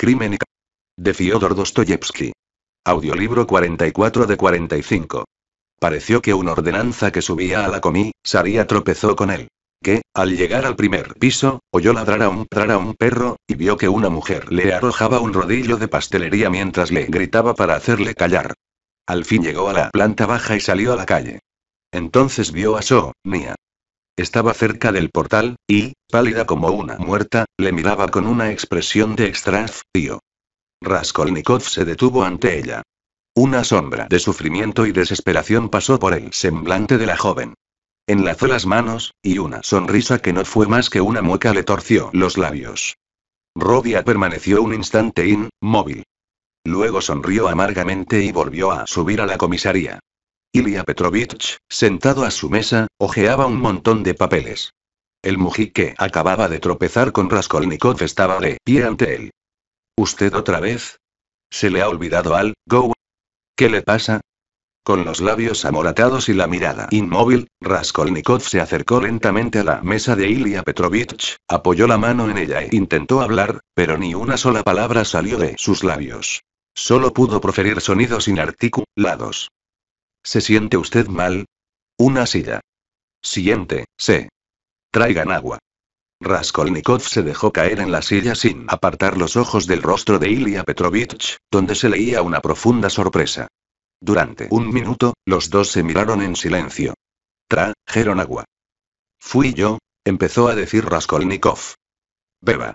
Crimen y... De Fyodor Dostoyevsky. Audiolibro 44 de 45. Pareció que una ordenanza que subía a la comí, Saría tropezó con él. Que, al llegar al primer piso, oyó ladrar a un, a un perro, y vio que una mujer le arrojaba un rodillo de pastelería mientras le gritaba para hacerle callar. Al fin llegó a la planta baja y salió a la calle. Entonces vio a So, Mia. Estaba cerca del portal, y, pálida como una muerta, le miraba con una expresión de extrafío. Raskolnikov se detuvo ante ella. Una sombra de sufrimiento y desesperación pasó por el semblante de la joven. Enlazó las manos, y una sonrisa que no fue más que una mueca le torció los labios. Robia permaneció un instante inmóvil. Luego sonrió amargamente y volvió a subir a la comisaría. Ilya Petrovich, sentado a su mesa, ojeaba un montón de papeles. El mujique acababa de tropezar con Raskolnikov estaba de pie ante él. ¿Usted otra vez? ¿Se le ha olvidado al ¿Qué le pasa? Con los labios amoratados y la mirada inmóvil, Raskolnikov se acercó lentamente a la mesa de Ilya Petrovich, apoyó la mano en ella e intentó hablar, pero ni una sola palabra salió de sus labios. Solo pudo proferir sonidos inarticulados. ¿Se siente usted mal? Una silla. Siguiente, se. Traigan agua. Raskolnikov se dejó caer en la silla sin apartar los ojos del rostro de Ilya Petrovich, donde se leía una profunda sorpresa. Durante un minuto, los dos se miraron en silencio. Trajeron agua. Fui yo, empezó a decir Raskolnikov. Beba.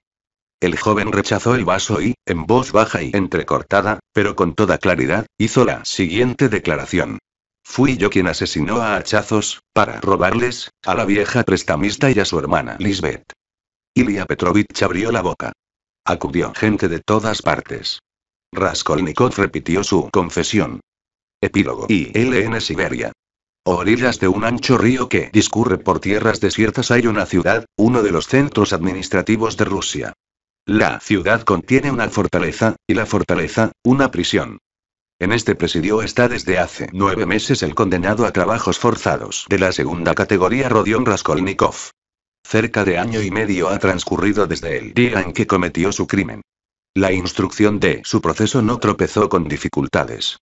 El joven rechazó el vaso y, en voz baja y entrecortada, pero con toda claridad, hizo la siguiente declaración. Fui yo quien asesinó a hachazos, para robarles, a la vieja prestamista y a su hermana Lisbeth. Ilya Petrovich abrió la boca. Acudió gente de todas partes. Raskolnikov repitió su confesión. Epílogo y LN Siberia. Orillas de un ancho río que discurre por tierras desiertas hay una ciudad, uno de los centros administrativos de Rusia. La ciudad contiene una fortaleza, y la fortaleza, una prisión. En este presidio está desde hace nueve meses el condenado a trabajos forzados de la segunda categoría Rodion Raskolnikov. Cerca de año y medio ha transcurrido desde el día en que cometió su crimen. La instrucción de su proceso no tropezó con dificultades.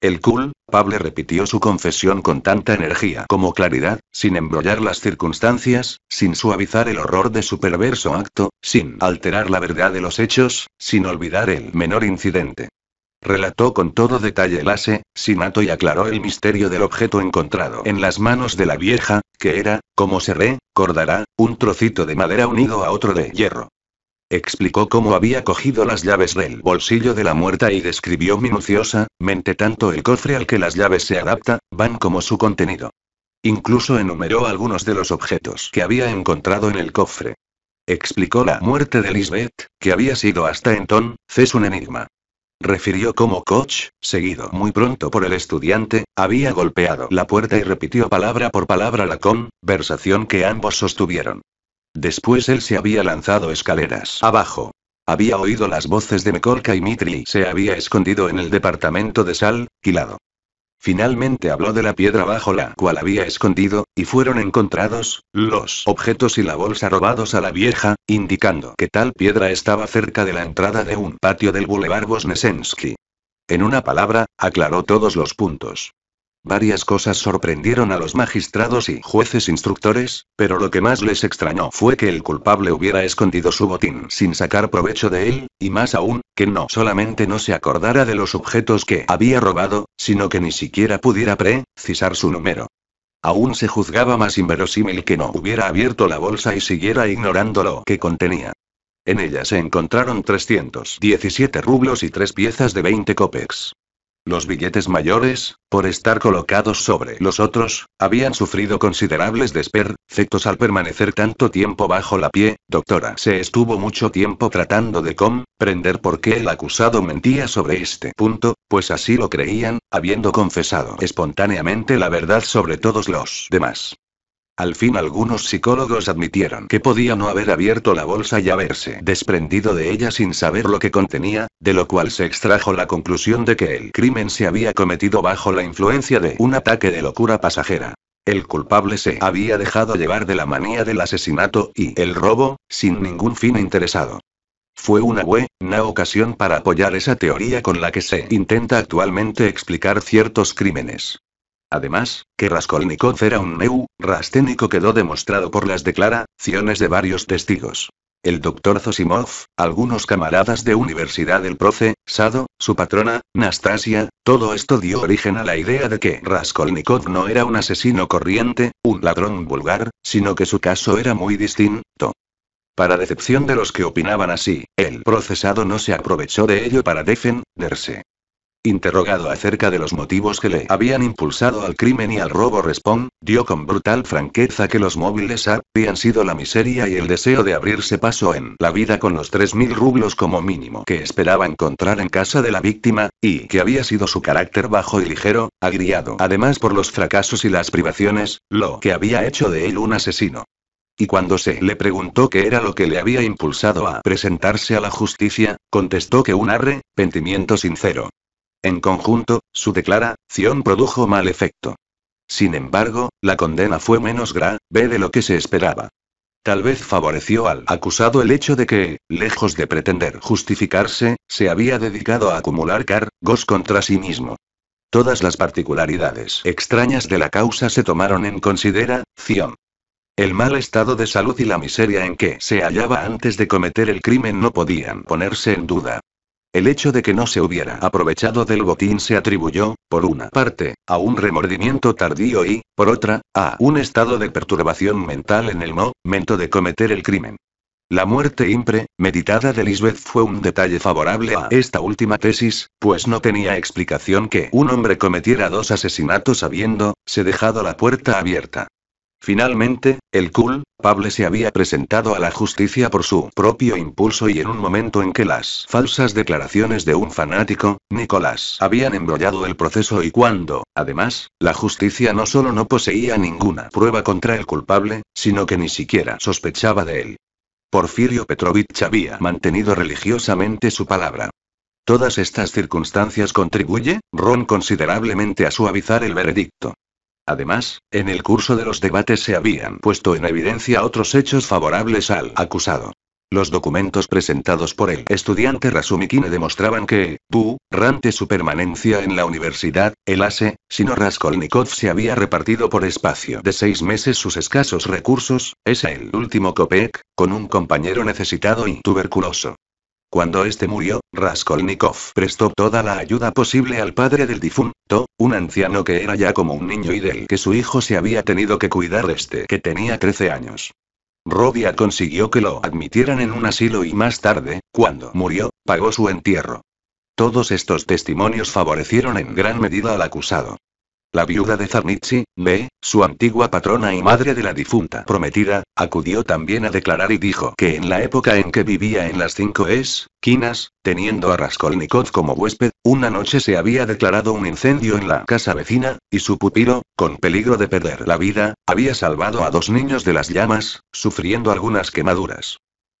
El culpable repitió su confesión con tanta energía como claridad, sin embrollar las circunstancias, sin suavizar el horror de su perverso acto, sin alterar la verdad de los hechos, sin olvidar el menor incidente. Relató con todo detalle el ase, Sinato y aclaró el misterio del objeto encontrado en las manos de la vieja, que era, como se recordará, un trocito de madera unido a otro de hierro. Explicó cómo había cogido las llaves del bolsillo de la muerta y describió minuciosamente tanto el cofre al que las llaves se adapta, van como su contenido. Incluso enumeró algunos de los objetos que había encontrado en el cofre. Explicó la muerte de Lisbeth, que había sido hasta entonces un enigma refirió como coach, seguido muy pronto por el estudiante, había golpeado la puerta y repitió palabra por palabra la conversación que ambos sostuvieron. Después él se había lanzado escaleras abajo. Había oído las voces de Mekorka y Mitri y se había escondido en el departamento de Sal, Quilado. Finalmente habló de la piedra bajo la cual había escondido, y fueron encontrados, los objetos y la bolsa robados a la vieja, indicando que tal piedra estaba cerca de la entrada de un patio del Boulevard Bosnesensky. En una palabra, aclaró todos los puntos. Varias cosas sorprendieron a los magistrados y jueces instructores, pero lo que más les extrañó fue que el culpable hubiera escondido su botín sin sacar provecho de él, y más aún, que no solamente no se acordara de los objetos que había robado, sino que ni siquiera pudiera precisar su número. Aún se juzgaba más inverosímil que no hubiera abierto la bolsa y siguiera ignorando lo que contenía. En ella se encontraron 317 rublos y tres piezas de 20 copex. Los billetes mayores, por estar colocados sobre los otros, habían sufrido considerables desperfectos al permanecer tanto tiempo bajo la pie. Doctora se estuvo mucho tiempo tratando de comprender por qué el acusado mentía sobre este punto, pues así lo creían, habiendo confesado espontáneamente la verdad sobre todos los demás. Al fin algunos psicólogos admitieron que podía no haber abierto la bolsa y haberse desprendido de ella sin saber lo que contenía, de lo cual se extrajo la conclusión de que el crimen se había cometido bajo la influencia de un ataque de locura pasajera. El culpable se había dejado llevar de la manía del asesinato y el robo, sin ningún fin interesado. Fue una buena ocasión para apoyar esa teoría con la que se intenta actualmente explicar ciertos crímenes. Además, que Raskolnikov era un neu, rasténico quedó demostrado por las declaraciones de varios testigos. El doctor Zosimov, algunos camaradas de universidad del proce, Sado, su patrona, Nastasia, todo esto dio origen a la idea de que Raskolnikov no era un asesino corriente, un ladrón vulgar, sino que su caso era muy distinto. Para decepción de los que opinaban así, el procesado no se aprovechó de ello para defenderse. Interrogado acerca de los motivos que le habían impulsado al crimen y al robo, respondió con brutal franqueza que los móviles habían sido la miseria y el deseo de abrirse paso en la vida con los 3.000 rublos como mínimo que esperaba encontrar en casa de la víctima, y que había sido su carácter bajo y ligero, agriado además por los fracasos y las privaciones, lo que había hecho de él un asesino. Y cuando se le preguntó qué era lo que le había impulsado a presentarse a la justicia, contestó que un arrepentimiento sincero, en conjunto, su declaración produjo mal efecto. Sin embargo, la condena fue menos grave de lo que se esperaba. Tal vez favoreció al acusado el hecho de que, lejos de pretender justificarse, se había dedicado a acumular cargos contra sí mismo. Todas las particularidades extrañas de la causa se tomaron en consideración. El mal estado de salud y la miseria en que se hallaba antes de cometer el crimen no podían ponerse en duda, el hecho de que no se hubiera aprovechado del botín se atribuyó, por una parte, a un remordimiento tardío y, por otra, a un estado de perturbación mental en el momento de cometer el crimen. La muerte impre, meditada de Lisbeth fue un detalle favorable a esta última tesis, pues no tenía explicación que un hombre cometiera dos asesinatos habiendo, se dejado la puerta abierta. Finalmente, el culpable se había presentado a la justicia por su propio impulso y en un momento en que las falsas declaraciones de un fanático, Nicolás, habían embrollado el proceso y cuando, además, la justicia no solo no poseía ninguna prueba contra el culpable, sino que ni siquiera sospechaba de él. Porfirio Petrovich había mantenido religiosamente su palabra. Todas estas circunstancias contribuye, Ron, considerablemente a suavizar el veredicto. Además, en el curso de los debates se habían puesto en evidencia otros hechos favorables al acusado. Los documentos presentados por el estudiante Rasumikine demostraban que, durante su permanencia en la universidad, el ASE, sino Raskolnikov se había repartido por espacio de seis meses sus escasos recursos, es el último COPEC, con un compañero necesitado y tuberculoso. Cuando este murió, Raskolnikov prestó toda la ayuda posible al padre del difunto, un anciano que era ya como un niño y del que su hijo se había tenido que cuidar este que tenía 13 años. Robia consiguió que lo admitieran en un asilo y más tarde, cuando murió, pagó su entierro. Todos estos testimonios favorecieron en gran medida al acusado la viuda de Zarnitsi, B, su antigua patrona y madre de la difunta prometida, acudió también a declarar y dijo que en la época en que vivía en las cinco es, quinas, teniendo a Raskolnikov como huésped, una noche se había declarado un incendio en la casa vecina, y su pupilo, con peligro de perder la vida, había salvado a dos niños de las llamas, sufriendo algunas quemaduras.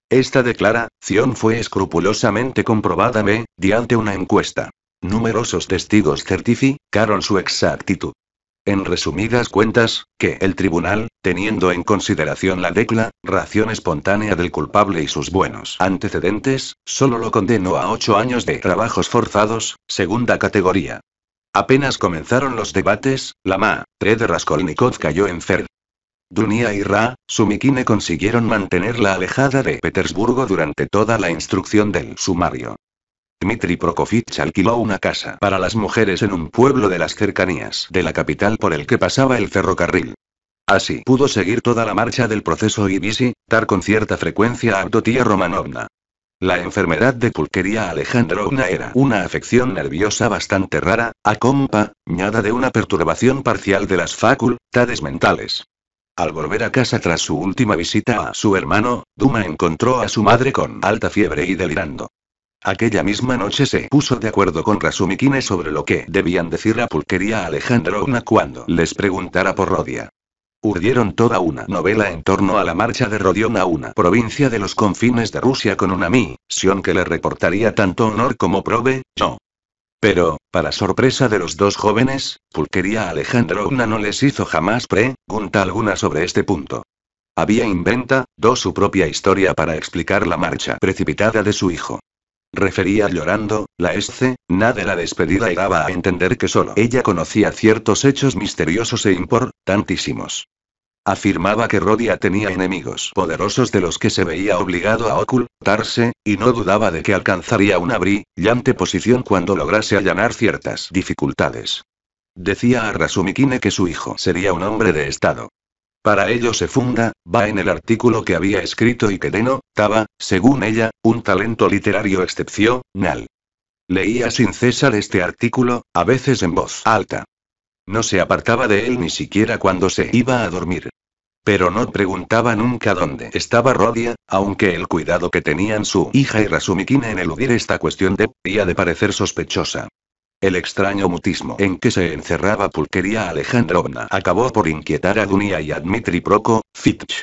Esta declaración fue escrupulosamente comprobada B, diante una encuesta. Numerosos testigos certificaron su exactitud. En resumidas cuentas, que el tribunal, teniendo en consideración la DECLA, ración espontánea del culpable y sus buenos antecedentes, solo lo condenó a ocho años de trabajos forzados, segunda categoría. Apenas comenzaron los debates, la MA, de Raskolnikov cayó en enferma. Dunia y Ra, Sumikine consiguieron mantenerla alejada de Petersburgo durante toda la instrucción del sumario. Dmitri Prokofich alquiló una casa para las mujeres en un pueblo de las cercanías de la capital por el que pasaba el ferrocarril. Así pudo seguir toda la marcha del proceso y visitar con cierta frecuencia a tía Romanovna. La enfermedad de pulquería Alejandrovna era una afección nerviosa bastante rara, acompañada de una perturbación parcial de las facultades mentales. Al volver a casa tras su última visita a su hermano, Duma encontró a su madre con alta fiebre y delirando. Aquella misma noche se puso de acuerdo con Rasumikine sobre lo que debían decir la pulquería a Alejandrovna cuando les preguntara por Rodia. Urdieron toda una novela en torno a la marcha de Rodion a una provincia de los confines de Rusia con una misión que le reportaría tanto honor como prove, Pero, para sorpresa de los dos jóvenes, Pulquería Alejandrovna no les hizo jamás pregunta alguna sobre este punto. Había inventado su propia historia para explicar la marcha precipitada de su hijo refería llorando, la esce, nada de la despedida y daba a entender que solo ella conocía ciertos hechos misteriosos e importantísimos. Afirmaba que Rodia tenía enemigos poderosos de los que se veía obligado a ocultarse, y no dudaba de que alcanzaría una brillante posición cuando lograse allanar ciertas dificultades. Decía a Rasumikine que su hijo sería un hombre de Estado. Para ello se funda, va en el artículo que había escrito y que denotaba, según ella, un talento literario excepcional. Leía sin cesar este artículo, a veces en voz alta. No se apartaba de él ni siquiera cuando se iba a dormir. Pero no preguntaba nunca dónde estaba Rodia, aunque el cuidado que tenían su hija y Rasumikina en eludir esta cuestión debía de parecer sospechosa. El extraño mutismo en que se encerraba Pulquería Alejandrovna acabó por inquietar a Dunia y a Dmitri Proko, Fitch.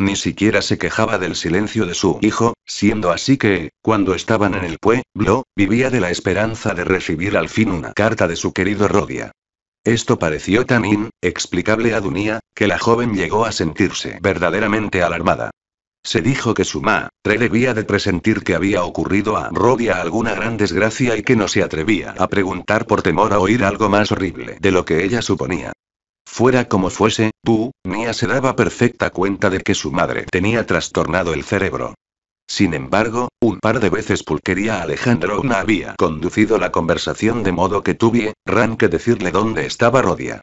Ni siquiera se quejaba del silencio de su hijo, siendo así que, cuando estaban en el pueblo, vivía de la esperanza de recibir al fin una carta de su querido Rodia. Esto pareció tan inexplicable a Dunia, que la joven llegó a sentirse verdaderamente alarmada. Se dijo que su ma, Relevía debía de presentir que había ocurrido a Rodia alguna gran desgracia y que no se atrevía a preguntar por temor a oír algo más horrible de lo que ella suponía. Fuera como fuese, tú, Mia se daba perfecta cuenta de que su madre tenía trastornado el cerebro. Sin embargo, un par de veces Pulquería Alejandro no había conducido la conversación de modo que tuviera que decirle dónde estaba Rodia.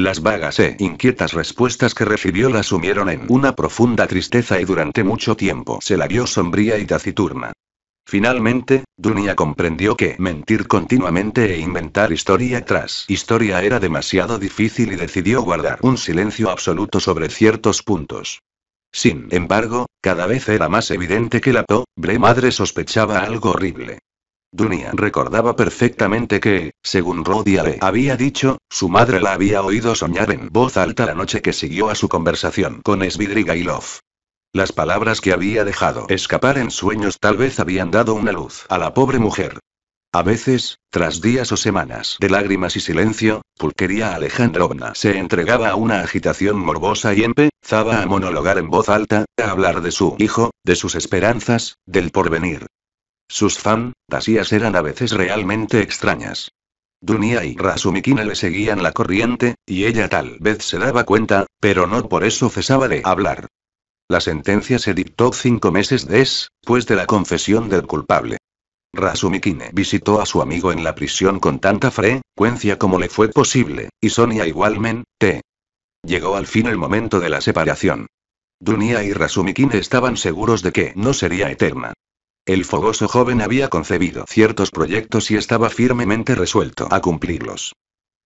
Las vagas e inquietas respuestas que recibió la sumieron en una profunda tristeza y durante mucho tiempo se la vio sombría y taciturna. Finalmente, Dunia comprendió que mentir continuamente e inventar historia tras historia era demasiado difícil y decidió guardar un silencio absoluto sobre ciertos puntos. Sin embargo, cada vez era más evidente que la pobre madre sospechaba algo horrible. Dunia recordaba perfectamente que, según Rodia había dicho, su madre la había oído soñar en voz alta la noche que siguió a su conversación con Svidrigailov. Las palabras que había dejado escapar en sueños tal vez habían dado una luz a la pobre mujer. A veces, tras días o semanas de lágrimas y silencio, Pulquería Alejandrovna se entregaba a una agitación morbosa y empezaba a monologar en voz alta, a hablar de su hijo, de sus esperanzas, del porvenir, sus fantasías eran a veces realmente extrañas. Dunia y Rasumikine le seguían la corriente, y ella tal vez se daba cuenta, pero no por eso cesaba de hablar. La sentencia se dictó cinco meses después de la confesión del culpable. Rasumikine visitó a su amigo en la prisión con tanta frecuencia como le fue posible, y Sonia igualmente. Llegó al fin el momento de la separación. Dunia y Rasumikine estaban seguros de que no sería eterna. El fogoso joven había concebido ciertos proyectos y estaba firmemente resuelto a cumplirlos.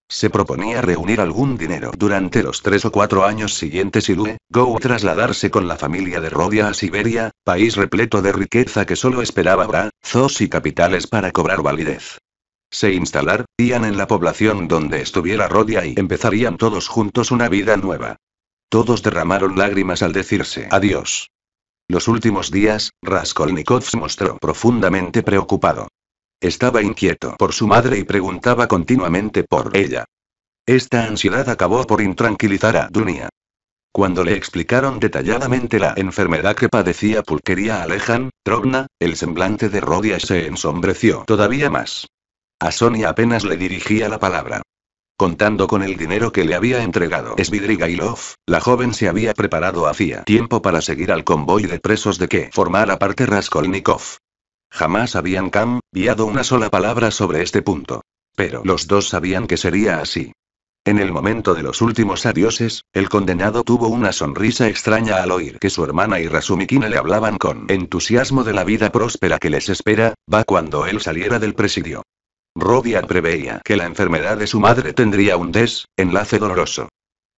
Se proponía reunir algún dinero durante los tres o cuatro años siguientes y luego trasladarse con la familia de Rodia a Siberia, país repleto de riqueza que solo esperaba Bra, Zos y capitales para cobrar validez. Se instalarían en la población donde estuviera Rodia y empezarían todos juntos una vida nueva. Todos derramaron lágrimas al decirse adiós. Los últimos días, Raskolnikov se mostró profundamente preocupado. Estaba inquieto por su madre y preguntaba continuamente por ella. Esta ansiedad acabó por intranquilizar a Dunia. Cuando le explicaron detalladamente la enfermedad que padecía Pulquería Alejan, Trovna, el semblante de Rodia se ensombreció todavía más. A Sonia apenas le dirigía la palabra. Contando con el dinero que le había entregado Svidrigailov, la joven se había preparado hacía tiempo para seguir al convoy de presos de que formara parte Raskolnikov. Jamás habían cambiado una sola palabra sobre este punto. Pero los dos sabían que sería así. En el momento de los últimos adioses, el condenado tuvo una sonrisa extraña al oír que su hermana y Rasumikina le hablaban con entusiasmo de la vida próspera que les espera, va cuando él saliera del presidio. Robia preveía que la enfermedad de su madre tendría un desenlace doloroso.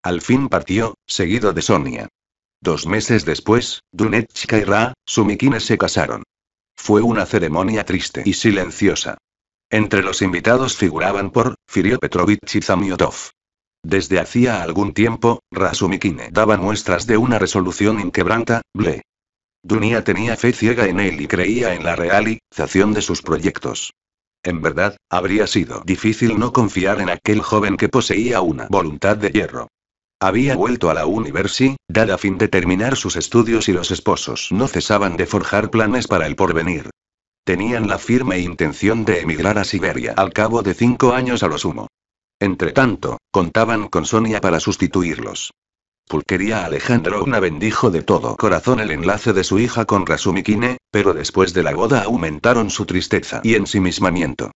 Al fin partió, seguido de Sonia. Dos meses después, Dunetchka y Ra, Sumikine se casaron. Fue una ceremonia triste y silenciosa. Entre los invitados figuraban por, Firio Petrovich y Zamiotov. Desde hacía algún tiempo, Ra Sumikine daba muestras de una resolución inquebrantable. Dunia tenía fe ciega en él y creía en la realización de sus proyectos. En verdad, habría sido difícil no confiar en aquel joven que poseía una voluntad de hierro. Había vuelto a la universidad a fin de terminar sus estudios y los esposos no cesaban de forjar planes para el porvenir. Tenían la firme intención de emigrar a Siberia al cabo de cinco años a lo sumo. Entretanto, contaban con Sonia para sustituirlos. Pulquería Alejandrovna bendijo de todo corazón el enlace de su hija con Rasumikine, pero después de la boda aumentaron su tristeza y ensimismamiento.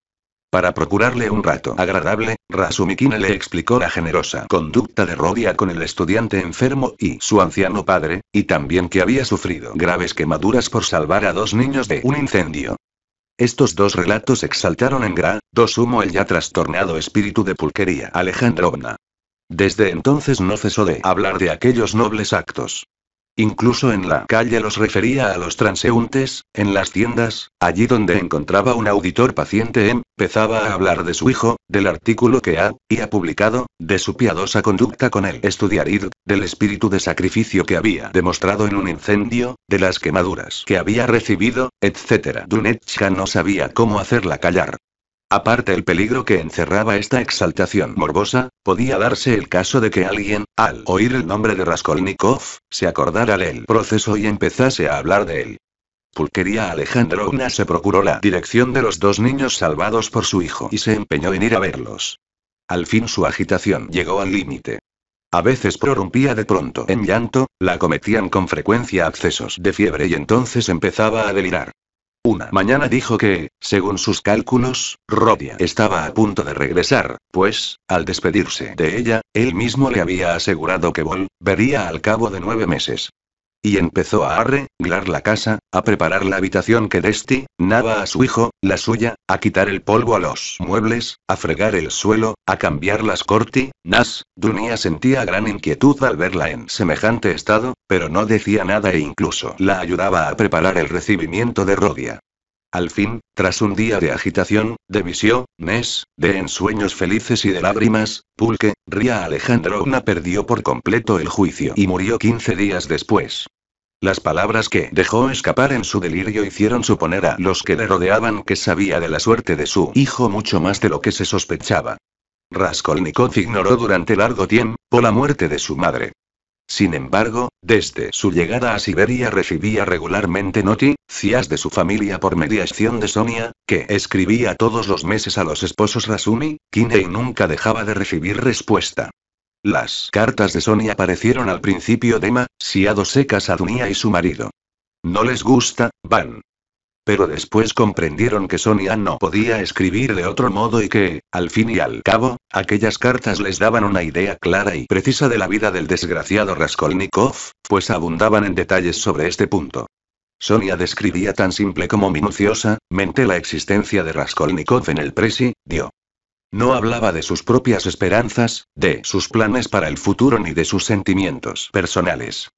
Para procurarle un rato agradable, Rasumikine le explicó la generosa conducta de Rodia con el estudiante enfermo y su anciano padre, y también que había sufrido graves quemaduras por salvar a dos niños de un incendio. Estos dos relatos exaltaron en gran, dos el ya trastornado espíritu de pulquería Alejandrovna. Desde entonces no cesó de hablar de aquellos nobles actos. Incluso en la calle los refería a los transeúntes, en las tiendas, allí donde encontraba un auditor paciente, empezaba a hablar de su hijo, del artículo que ha, y ha publicado, de su piadosa conducta con el estudiarid, del espíritu de sacrificio que había demostrado en un incendio, de las quemaduras que había recibido, etc. Dunetchka no sabía cómo hacerla callar. Aparte el peligro que encerraba esta exaltación morbosa, podía darse el caso de que alguien, al oír el nombre de Raskolnikov, se acordara del proceso y empezase a hablar de él. Pulquería Alejandrovna se procuró la dirección de los dos niños salvados por su hijo y se empeñó en ir a verlos. Al fin su agitación llegó al límite. A veces prorrumpía de pronto en llanto, la cometían con frecuencia accesos de fiebre y entonces empezaba a delirar. Una mañana dijo que, según sus cálculos, Rodia estaba a punto de regresar, pues, al despedirse de ella, él mismo le había asegurado que Vol vería al cabo de nueve meses. Y empezó a arreglar la casa, a preparar la habitación que Desti, destinaba a su hijo, la suya, a quitar el polvo a los muebles, a fregar el suelo, a cambiar las cortinas. Dunia sentía gran inquietud al verla en semejante estado, pero no decía nada e incluso la ayudaba a preparar el recibimiento de Rodia. Al fin, tras un día de agitación, de visión, mes, de ensueños felices y de lágrimas, Pulque, Ría Alejandrovna perdió por completo el juicio y murió 15 días después. Las palabras que dejó escapar en su delirio hicieron suponer a los que le rodeaban que sabía de la suerte de su hijo mucho más de lo que se sospechaba. Raskolnikov ignoró durante largo tiempo la muerte de su madre. Sin embargo, desde su llegada a Siberia recibía regularmente noticias de su familia por mediación de Sonia, que escribía todos los meses a los esposos Rasumi, Kine y nunca dejaba de recibir respuesta. Las cartas de Sonia aparecieron al principio de Ma, siado secas a Dunia y su marido. No les gusta, van. Pero después comprendieron que Sonia no podía escribir de otro modo y que, al fin y al cabo, aquellas cartas les daban una idea clara y precisa de la vida del desgraciado Raskolnikov, pues abundaban en detalles sobre este punto. Sonia describía tan simple como minuciosa, mente la existencia de Raskolnikov en el presidio. No hablaba de sus propias esperanzas, de sus planes para el futuro ni de sus sentimientos personales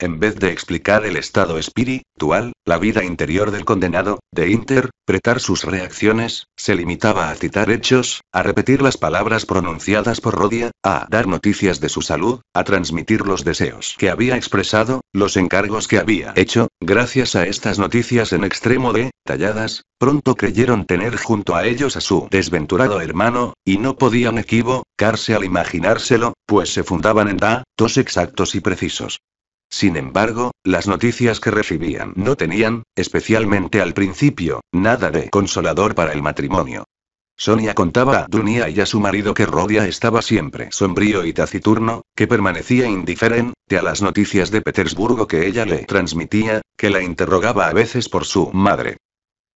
en vez de explicar el estado espiritual, la vida interior del condenado, de interpretar sus reacciones, se limitaba a citar hechos, a repetir las palabras pronunciadas por Rodia, a dar noticias de su salud, a transmitir los deseos que había expresado, los encargos que había hecho, gracias a estas noticias en extremo de, talladas, pronto creyeron tener junto a ellos a su desventurado hermano, y no podían equivocarse al imaginárselo, pues se fundaban en datos exactos y precisos. Sin embargo, las noticias que recibían no tenían, especialmente al principio, nada de consolador para el matrimonio. Sonia contaba a Dunia y a su marido que Rodia estaba siempre sombrío y taciturno, que permanecía indiferente a las noticias de Petersburgo que ella le transmitía, que la interrogaba a veces por su madre,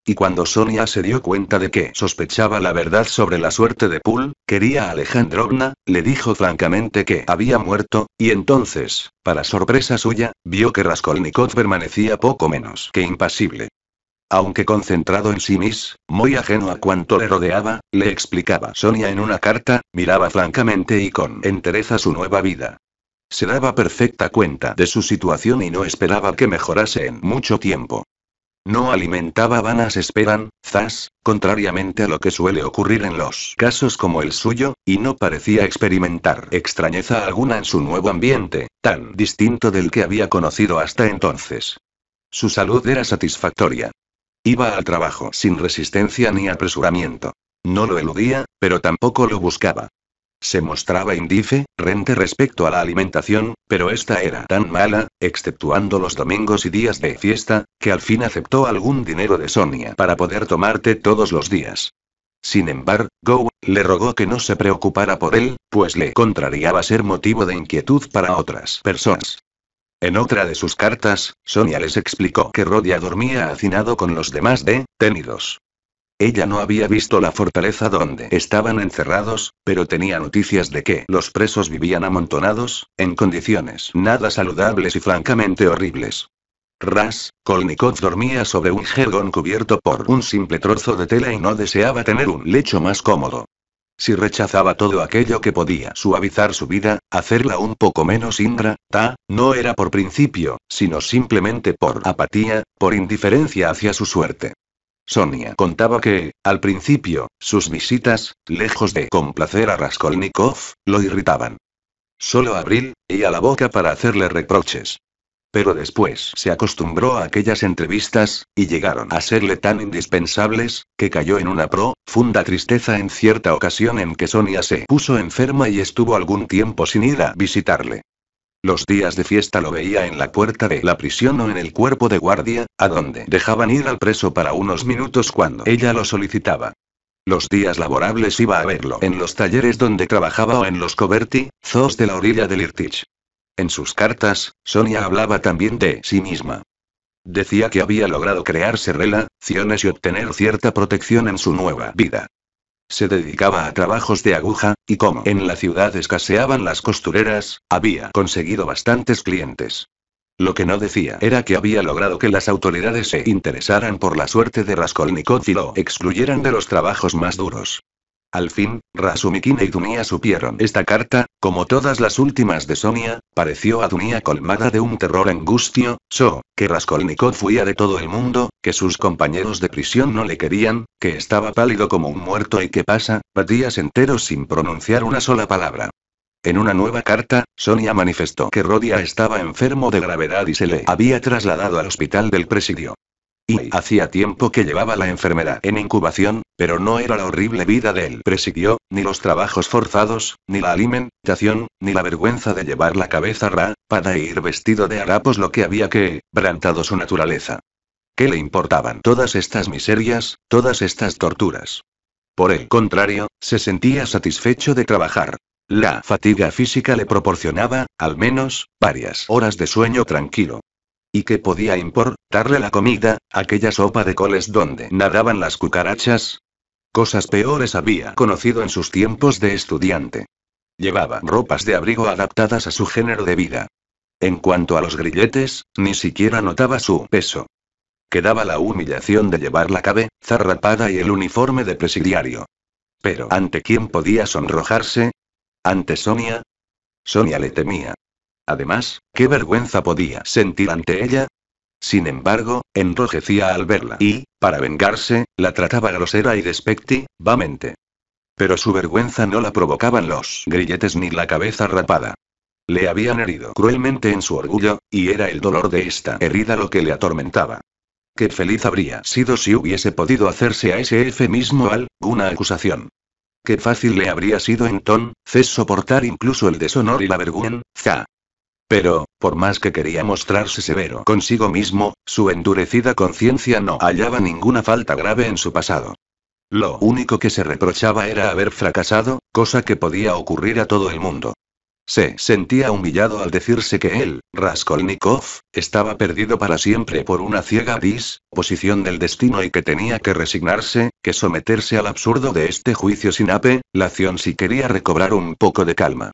y cuando Sonia se dio cuenta de que sospechaba la verdad sobre la suerte de Poole, quería Alejandrovna, le dijo francamente que había muerto, y entonces, para sorpresa suya, vio que Raskolnikov permanecía poco menos que impasible. Aunque concentrado en sí mismo, muy ajeno a cuanto le rodeaba, le explicaba Sonia en una carta, miraba francamente y con entereza su nueva vida. Se daba perfecta cuenta de su situación y no esperaba que mejorase en mucho tiempo. No alimentaba vanas esperanzas, contrariamente a lo que suele ocurrir en los casos como el suyo, y no parecía experimentar extrañeza alguna en su nuevo ambiente, tan distinto del que había conocido hasta entonces. Su salud era satisfactoria. Iba al trabajo sin resistencia ni apresuramiento. No lo eludía, pero tampoco lo buscaba. Se mostraba indiferente rente respecto a la alimentación, pero esta era tan mala, exceptuando los domingos y días de fiesta, que al fin aceptó algún dinero de Sonia para poder tomarte todos los días. Sin embargo, Go le rogó que no se preocupara por él, pues le contrariaba ser motivo de inquietud para otras personas. En otra de sus cartas, Sonia les explicó que Rodia dormía hacinado con los demás detenidos. Ella no había visto la fortaleza donde estaban encerrados, pero tenía noticias de que los presos vivían amontonados, en condiciones nada saludables y francamente horribles. Ras, Kolnikov dormía sobre un jergón cubierto por un simple trozo de tela y no deseaba tener un lecho más cómodo. Si rechazaba todo aquello que podía suavizar su vida, hacerla un poco menos ta, no era por principio, sino simplemente por apatía, por indiferencia hacia su suerte. Sonia contaba que, al principio, sus visitas, lejos de complacer a Raskolnikov, lo irritaban. Solo Abril, y a la boca para hacerle reproches. Pero después se acostumbró a aquellas entrevistas, y llegaron a serle tan indispensables, que cayó en una profunda tristeza en cierta ocasión en que Sonia se puso enferma y estuvo algún tiempo sin ir a visitarle. Los días de fiesta lo veía en la puerta de la prisión o en el cuerpo de guardia, a donde dejaban ir al preso para unos minutos cuando ella lo solicitaba. Los días laborables iba a verlo en los talleres donde trabajaba o en los Coberti, zoos de la orilla del Irtich. En sus cartas, Sonia hablaba también de sí misma. Decía que había logrado crearse relaciones y obtener cierta protección en su nueva vida se dedicaba a trabajos de aguja, y como en la ciudad escaseaban las costureras, había conseguido bastantes clientes. Lo que no decía era que había logrado que las autoridades se interesaran por la suerte de Raskolnikov y lo excluyeran de los trabajos más duros. Al fin, Rasumikine y Dunia supieron esta carta, como todas las últimas de Sonia, pareció a Dunia colmada de un terror angustio, so, que Raskolnikov fuía de todo el mundo, que sus compañeros de prisión no le querían, que estaba pálido como un muerto y que pasa, días enteros sin pronunciar una sola palabra. En una nueva carta, Sonia manifestó que Rodia estaba enfermo de gravedad y se le había trasladado al hospital del presidio. Y hacía tiempo que llevaba la enfermedad en incubación, pero no era la horrible vida de él. Presiguió, ni los trabajos forzados, ni la alimentación, ni la vergüenza de llevar la cabeza ra, para e ir vestido de harapos lo que había que, brantado su naturaleza. ¿Qué le importaban todas estas miserias, todas estas torturas? Por el contrario, se sentía satisfecho de trabajar. La fatiga física le proporcionaba, al menos, varias horas de sueño tranquilo y qué podía importarle la comida, aquella sopa de coles donde nadaban las cucarachas. Cosas peores había conocido en sus tiempos de estudiante. Llevaba ropas de abrigo adaptadas a su género de vida. En cuanto a los grilletes, ni siquiera notaba su peso. Quedaba la humillación de llevar la cabeza rapada y el uniforme de presidiario. Pero ¿ante quién podía sonrojarse? ¿Ante Sonia? Sonia le temía. Además, qué vergüenza podía sentir ante ella. Sin embargo, enrojecía al verla y, para vengarse, la trataba grosera y despectivamente. Pero su vergüenza no la provocaban los grilletes ni la cabeza rapada. Le habían herido cruelmente en su orgullo, y era el dolor de esta herida lo que le atormentaba. Qué feliz habría sido si hubiese podido hacerse a ese F mismo alguna acusación. Qué fácil le habría sido entonces soportar incluso el deshonor y la vergüenza, pero, por más que quería mostrarse severo consigo mismo, su endurecida conciencia no hallaba ninguna falta grave en su pasado. Lo único que se reprochaba era haber fracasado, cosa que podía ocurrir a todo el mundo. Se sentía humillado al decirse que él, Raskolnikov, estaba perdido para siempre por una ciega disposición del destino y que tenía que resignarse, que someterse al absurdo de este juicio sin la ape, acción si quería recobrar un poco de calma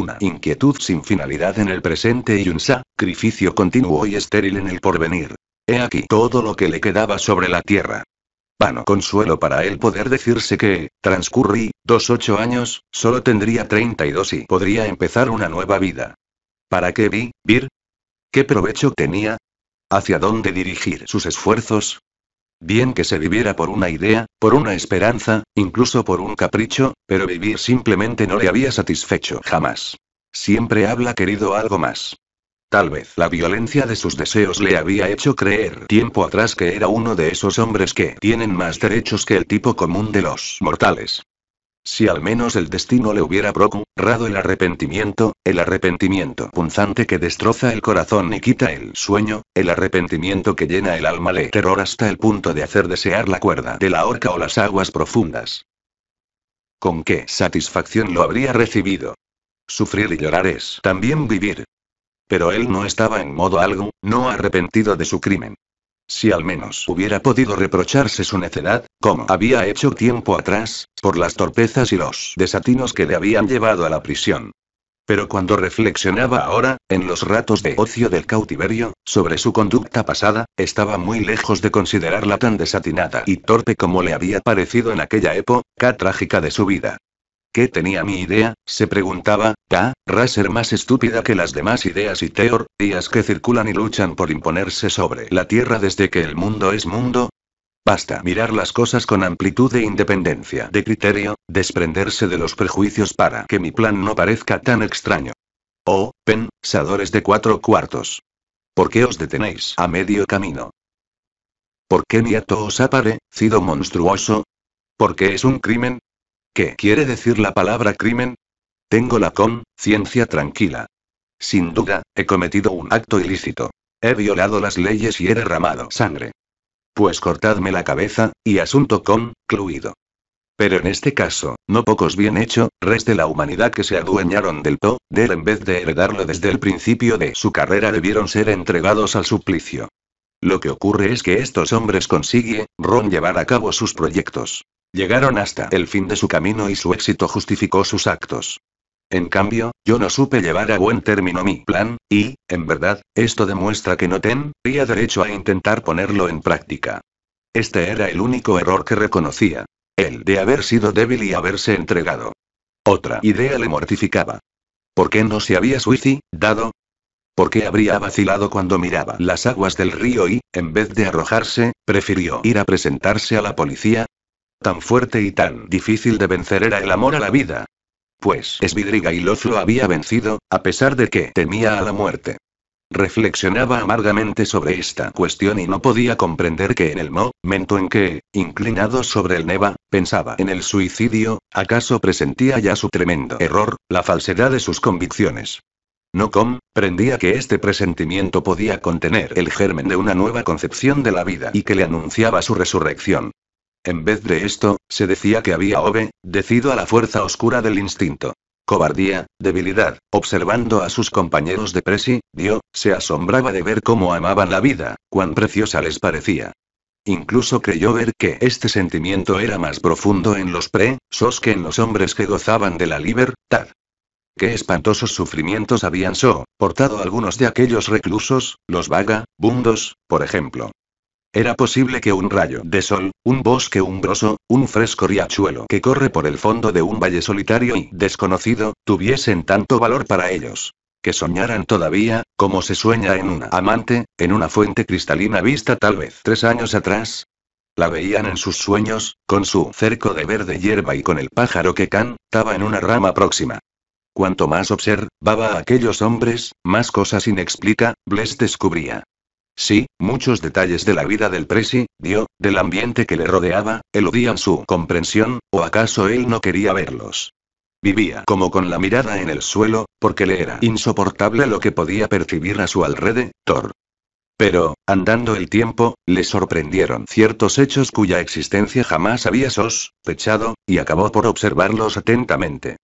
una inquietud sin finalidad en el presente y un sacrificio continuo y estéril en el porvenir. He aquí todo lo que le quedaba sobre la tierra. Vano consuelo para él poder decirse que, transcurrí, dos ocho años, solo tendría dos y podría empezar una nueva vida. ¿Para qué vi, vir? ¿Qué provecho tenía? ¿Hacia dónde dirigir sus esfuerzos? Bien que se viviera por una idea, por una esperanza, incluso por un capricho, pero vivir simplemente no le había satisfecho jamás. Siempre habla querido algo más. Tal vez la violencia de sus deseos le había hecho creer tiempo atrás que era uno de esos hombres que tienen más derechos que el tipo común de los mortales. Si al menos el destino le hubiera procurado el arrepentimiento, el arrepentimiento punzante que destroza el corazón y quita el sueño, el arrepentimiento que llena el alma de terror hasta el punto de hacer desear la cuerda de la horca o las aguas profundas. ¿Con qué satisfacción lo habría recibido? Sufrir y llorar es también vivir. Pero él no estaba en modo algo, no arrepentido de su crimen. Si al menos hubiera podido reprocharse su necedad, como había hecho tiempo atrás, por las torpezas y los desatinos que le habían llevado a la prisión. Pero cuando reflexionaba ahora, en los ratos de ocio del cautiverio, sobre su conducta pasada, estaba muy lejos de considerarla tan desatinada y torpe como le había parecido en aquella época trágica de su vida. ¿Qué tenía mi idea? se preguntaba, ta, Raser más estúpida que las demás ideas y teorías que circulan y luchan por imponerse sobre la Tierra desde que el mundo es mundo. Basta mirar las cosas con amplitud e independencia de criterio, desprenderse de los prejuicios para que mi plan no parezca tan extraño. Oh, pensadores de cuatro cuartos. ¿Por qué os detenéis a medio camino? ¿Por qué ato os ha parecido monstruoso? Porque es un crimen, ¿Qué quiere decir la palabra crimen? Tengo la con-ciencia tranquila. Sin duda, he cometido un acto ilícito. He violado las leyes y he derramado sangre. Pues cortadme la cabeza, y asunto concluido. Pero en este caso, no pocos bien hecho, res de la humanidad que se adueñaron del del en vez de heredarlo desde el principio de su carrera debieron ser entregados al suplicio. Lo que ocurre es que estos hombres consigue, Ron llevar a cabo sus proyectos. Llegaron hasta el fin de su camino y su éxito justificó sus actos. En cambio, yo no supe llevar a buen término mi plan, y, en verdad, esto demuestra que no tenía derecho a intentar ponerlo en práctica. Este era el único error que reconocía. El de haber sido débil y haberse entregado. Otra idea le mortificaba. ¿Por qué no se había suicidado? ¿Por qué habría vacilado cuando miraba las aguas del río y, en vez de arrojarse, prefirió ir a presentarse a la policía? tan fuerte y tan difícil de vencer era el amor a la vida. Pues Svidrigailov lo había vencido, a pesar de que temía a la muerte. Reflexionaba amargamente sobre esta cuestión y no podía comprender que en el momento en que, inclinado sobre el Neva, pensaba en el suicidio, acaso presentía ya su tremendo error, la falsedad de sus convicciones. No comprendía que este presentimiento podía contener el germen de una nueva concepción de la vida y que le anunciaba su resurrección. En vez de esto, se decía que había Ove, decido a la fuerza oscura del instinto. Cobardía, debilidad. Observando a sus compañeros de presi, Dio, se asombraba de ver cómo amaban la vida, cuán preciosa les parecía. Incluso creyó ver que este sentimiento era más profundo en los pre, sos que en los hombres que gozaban de la libertad. Qué espantosos sufrimientos habían soportado algunos de aquellos reclusos, los vaga, bundos, por ejemplo. Era posible que un rayo de sol, un bosque umbroso, un fresco riachuelo que corre por el fondo de un valle solitario y desconocido, tuviesen tanto valor para ellos. Que soñaran todavía, como se sueña en una amante, en una fuente cristalina vista tal vez tres años atrás. La veían en sus sueños, con su cerco de verde hierba y con el pájaro que cantaba en una rama próxima. Cuanto más observaba a aquellos hombres, más cosas inexplicables descubría. Sí, muchos detalles de la vida del Presi, Dio, del ambiente que le rodeaba, eludían su comprensión, o acaso él no quería verlos. Vivía como con la mirada en el suelo, porque le era insoportable lo que podía percibir a su alrededor. Pero, andando el tiempo, le sorprendieron ciertos hechos cuya existencia jamás había sospechado, y acabó por observarlos atentamente.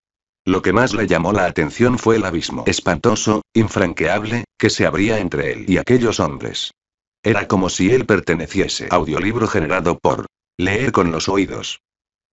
Lo que más le llamó la atención fue el abismo espantoso, infranqueable, que se abría entre él y aquellos hombres. Era como si él perteneciese. Audiolibro generado por Leer con los oídos.